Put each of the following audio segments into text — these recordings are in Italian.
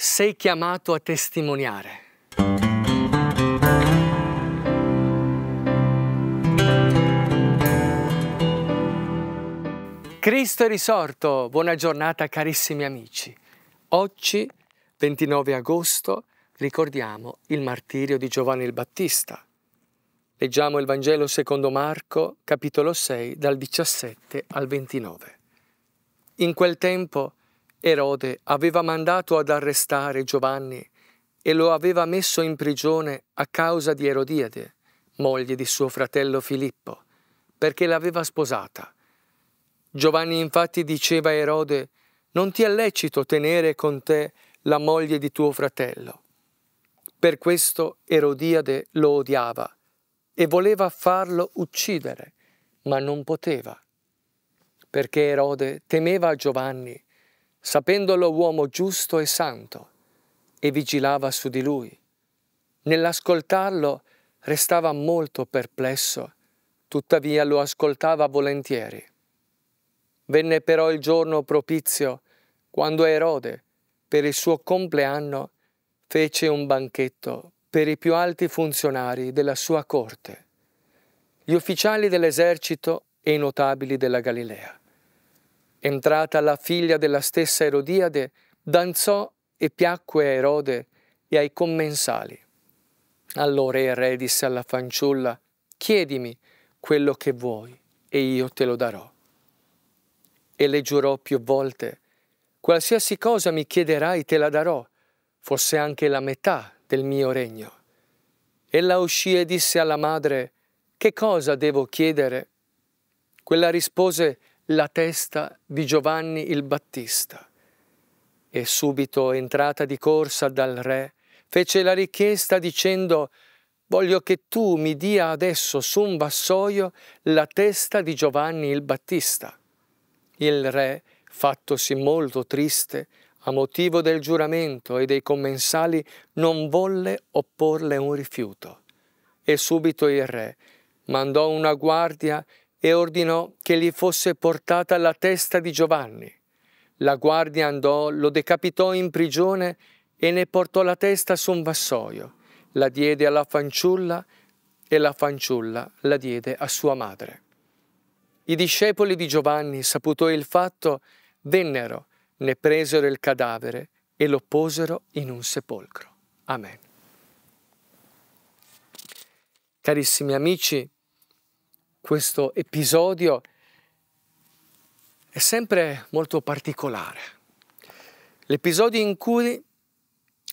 sei chiamato a testimoniare. Cristo è risorto, buona giornata carissimi amici. Oggi, 29 agosto, ricordiamo il martirio di Giovanni il Battista. Leggiamo il Vangelo secondo Marco, capitolo 6, dal 17 al 29. In quel tempo Erode aveva mandato ad arrestare Giovanni e lo aveva messo in prigione a causa di Erodiade, moglie di suo fratello Filippo, perché l'aveva sposata. Giovanni infatti diceva a Erode, non ti è lecito tenere con te la moglie di tuo fratello. Per questo Erodiade lo odiava e voleva farlo uccidere, ma non poteva, perché Erode temeva Giovanni sapendolo uomo giusto e santo, e vigilava su di lui. Nell'ascoltarlo restava molto perplesso, tuttavia lo ascoltava volentieri. Venne però il giorno propizio, quando Erode, per il suo compleanno, fece un banchetto per i più alti funzionari della sua corte, gli ufficiali dell'esercito e i notabili della Galilea. Entrata la figlia della stessa Erodiade, danzò e piacque a Erode e ai commensali. Allora il re disse alla fanciulla, chiedimi quello che vuoi e io te lo darò. E le giurò più volte, qualsiasi cosa mi chiederai te la darò, fosse anche la metà del mio regno. Ella uscì e disse alla madre, che cosa devo chiedere? Quella rispose, la testa di Giovanni il Battista. E subito entrata di corsa dal re, fece la richiesta dicendo «Voglio che tu mi dia adesso su un vassoio la testa di Giovanni il Battista». Il re, fattosi molto triste, a motivo del giuramento e dei commensali, non volle opporle un rifiuto. E subito il re mandò una guardia e ordinò che gli fosse portata la testa di Giovanni. La guardia andò, lo decapitò in prigione e ne portò la testa su un vassoio, la diede alla fanciulla e la fanciulla la diede a sua madre. I discepoli di Giovanni, saputo il fatto, vennero, ne presero il cadavere e lo posero in un sepolcro. Amen. Carissimi amici, questo episodio è sempre molto particolare. L'episodio in cui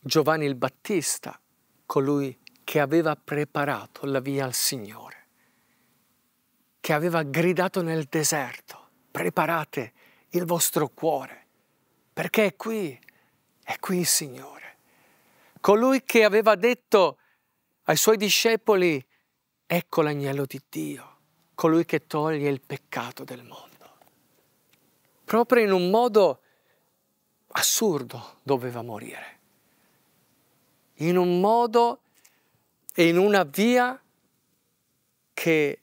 Giovanni il Battista, colui che aveva preparato la via al Signore, che aveva gridato nel deserto, preparate il vostro cuore, perché è qui, è qui il Signore. Colui che aveva detto ai suoi discepoli, ecco l'agnello di Dio colui che toglie il peccato del mondo. Proprio in un modo assurdo doveva morire, in un modo e in una via che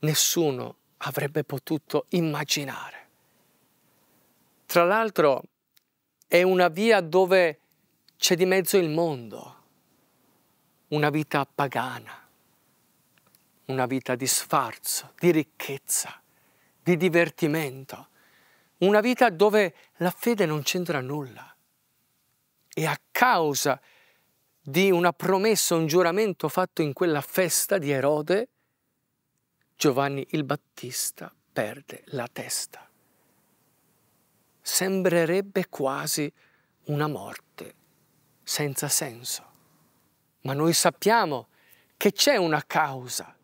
nessuno avrebbe potuto immaginare. Tra l'altro è una via dove c'è di mezzo il mondo, una vita pagana, una vita di sfarzo, di ricchezza, di divertimento, una vita dove la fede non c'entra nulla. E a causa di una promessa, un giuramento fatto in quella festa di Erode, Giovanni il Battista perde la testa. Sembrerebbe quasi una morte senza senso, ma noi sappiamo che c'è una causa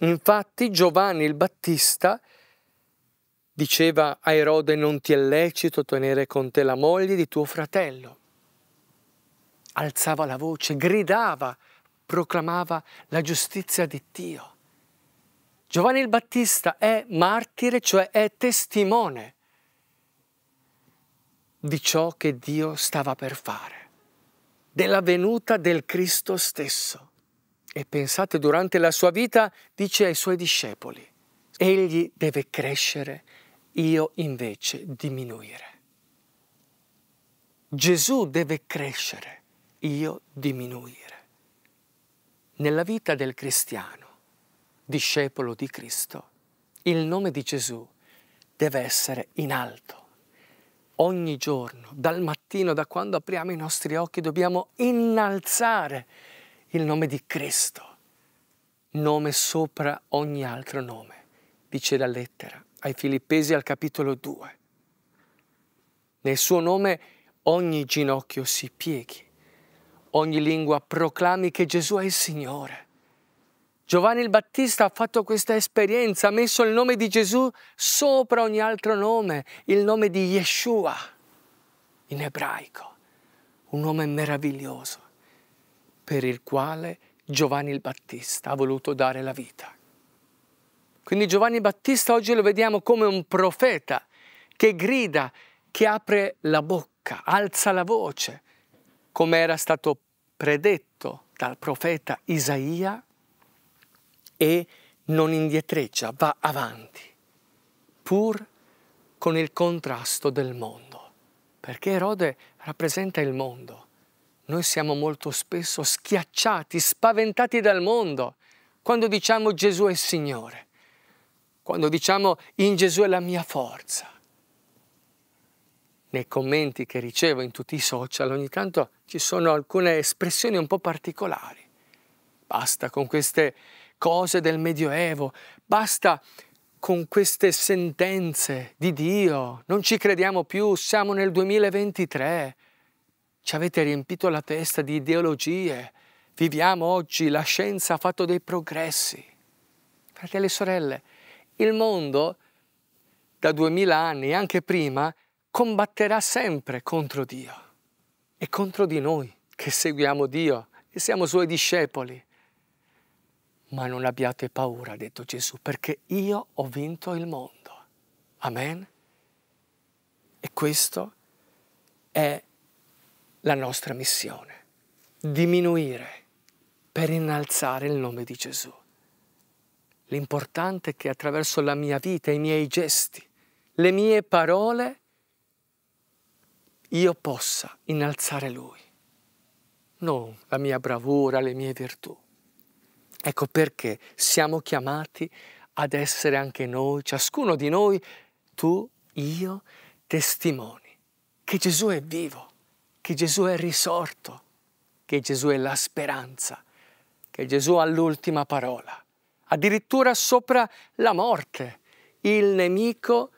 Infatti Giovanni il Battista diceva a Erode non ti è lecito tenere con te la moglie di tuo fratello. Alzava la voce, gridava, proclamava la giustizia di Dio. Giovanni il Battista è martire, cioè è testimone di ciò che Dio stava per fare, della venuta del Cristo stesso. E pensate, durante la sua vita dice ai suoi discepoli, egli deve crescere, io invece diminuire. Gesù deve crescere, io diminuire. Nella vita del cristiano, discepolo di Cristo, il nome di Gesù deve essere in alto. Ogni giorno, dal mattino, da quando apriamo i nostri occhi, dobbiamo innalzare il nome di Cristo, nome sopra ogni altro nome, dice la lettera ai Filippesi al capitolo 2. Nel suo nome ogni ginocchio si pieghi, ogni lingua proclami che Gesù è il Signore. Giovanni il Battista ha fatto questa esperienza, ha messo il nome di Gesù sopra ogni altro nome, il nome di Yeshua in ebraico, un nome meraviglioso per il quale Giovanni il Battista ha voluto dare la vita. Quindi Giovanni Battista oggi lo vediamo come un profeta che grida, che apre la bocca, alza la voce, come era stato predetto dal profeta Isaia e non indietreggia, va avanti, pur con il contrasto del mondo, perché Erode rappresenta il mondo noi siamo molto spesso schiacciati, spaventati dal mondo quando diciamo Gesù è il Signore, quando diciamo in Gesù è la mia forza. Nei commenti che ricevo in tutti i social ogni tanto ci sono alcune espressioni un po' particolari. Basta con queste cose del Medioevo, basta con queste sentenze di Dio, non ci crediamo più, siamo nel 2023. Ci avete riempito la testa di ideologie. Viviamo oggi, la scienza ha fatto dei progressi. Fratelli e sorelle, il mondo da duemila anni e anche prima combatterà sempre contro Dio e contro di noi che seguiamo Dio e siamo Suoi discepoli. Ma non abbiate paura, ha detto Gesù, perché io ho vinto il mondo. Amen? E questo è la nostra missione, diminuire per innalzare il nome di Gesù. L'importante è che attraverso la mia vita, i miei gesti, le mie parole, io possa innalzare Lui, non la mia bravura, le mie virtù. Ecco perché siamo chiamati ad essere anche noi, ciascuno di noi, tu, io, testimoni che Gesù è vivo che Gesù è risorto, che Gesù è la speranza, che Gesù ha l'ultima parola, addirittura sopra la morte, il nemico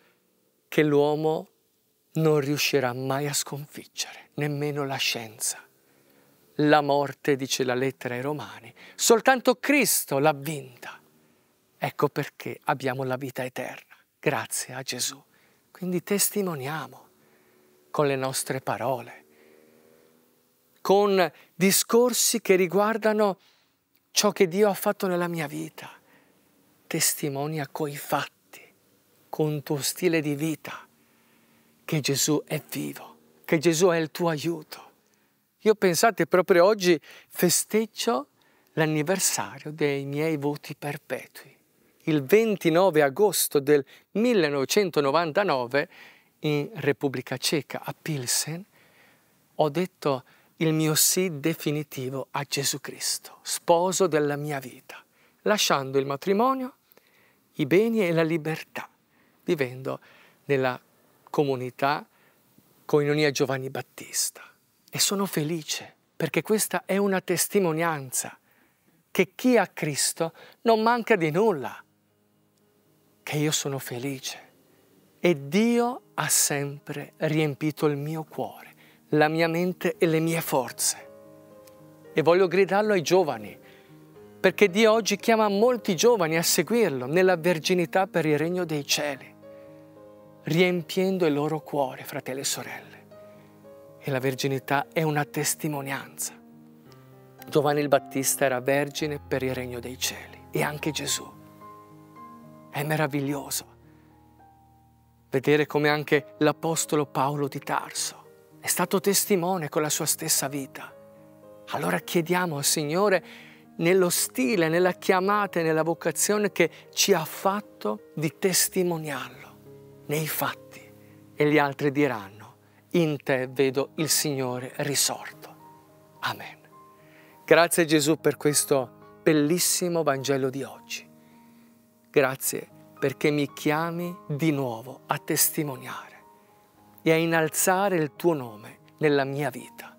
che l'uomo non riuscirà mai a sconfiggere, nemmeno la scienza. La morte, dice la lettera ai Romani, soltanto Cristo l'ha vinta. Ecco perché abbiamo la vita eterna, grazie a Gesù. Quindi testimoniamo con le nostre parole, con discorsi che riguardano ciò che Dio ha fatto nella mia vita. Testimonia coi fatti, con tuo stile di vita, che Gesù è vivo, che Gesù è il tuo aiuto. Io pensate proprio oggi festeggio l'anniversario dei miei voti perpetui. Il 29 agosto del 1999 in Repubblica Ceca, a Pilsen, ho detto il mio sì definitivo a Gesù Cristo, sposo della mia vita, lasciando il matrimonio, i beni e la libertà, vivendo nella comunità Coinonia Giovanni Battista. E sono felice perché questa è una testimonianza che chi ha Cristo non manca di nulla, che io sono felice e Dio ha sempre riempito il mio cuore la mia mente e le mie forze. E voglio gridarlo ai giovani, perché Dio oggi chiama molti giovani a seguirlo nella verginità per il regno dei cieli, riempiendo il loro cuore, fratelli e sorelle. E la verginità è una testimonianza. Giovanni il Battista era vergine per il regno dei cieli e anche Gesù. È meraviglioso vedere come anche l'Apostolo Paolo di Tarso è stato testimone con la sua stessa vita. Allora chiediamo al Signore nello stile, nella chiamata e nella vocazione che ci ha fatto di testimoniarlo nei fatti e gli altri diranno, in te vedo il Signore risorto. Amen. Grazie Gesù per questo bellissimo Vangelo di oggi. Grazie perché mi chiami di nuovo a testimoniare e a innalzare il tuo nome nella mia vita,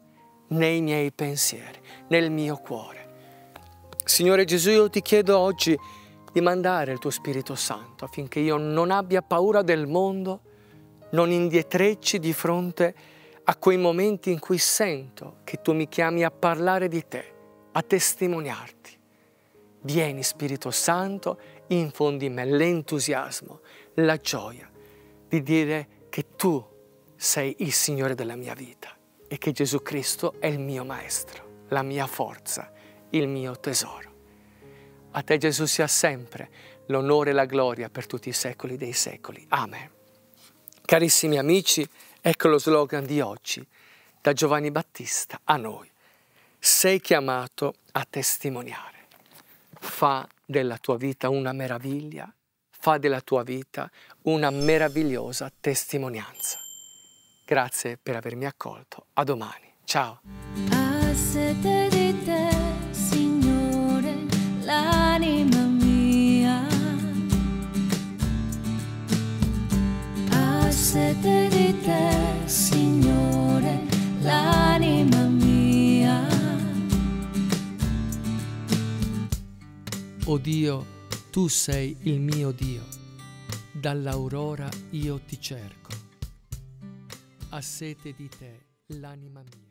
nei miei pensieri, nel mio cuore. Signore Gesù, io ti chiedo oggi di mandare il tuo Spirito Santo affinché io non abbia paura del mondo, non indietrecci di fronte a quei momenti in cui sento che tu mi chiami a parlare di te, a testimoniarti. Vieni Spirito Santo, infondi in me l'entusiasmo, la gioia di dire che tu sei il Signore della mia vita e che Gesù Cristo è il mio Maestro, la mia forza, il mio tesoro. A te Gesù sia sempre l'onore e la gloria per tutti i secoli dei secoli. Amen. Carissimi amici, ecco lo slogan di oggi da Giovanni Battista a noi. Sei chiamato a testimoniare. Fa della tua vita una meraviglia, fa della tua vita una meravigliosa testimonianza. Grazie per avermi accolto. A domani. Ciao. Ha sete di te, Signore, l'anima mia. Ha te, Signore, l'anima mia. O Dio, tu sei il mio Dio. Dall'aurora io ti cerco. Ha sete di te, l'anima mia.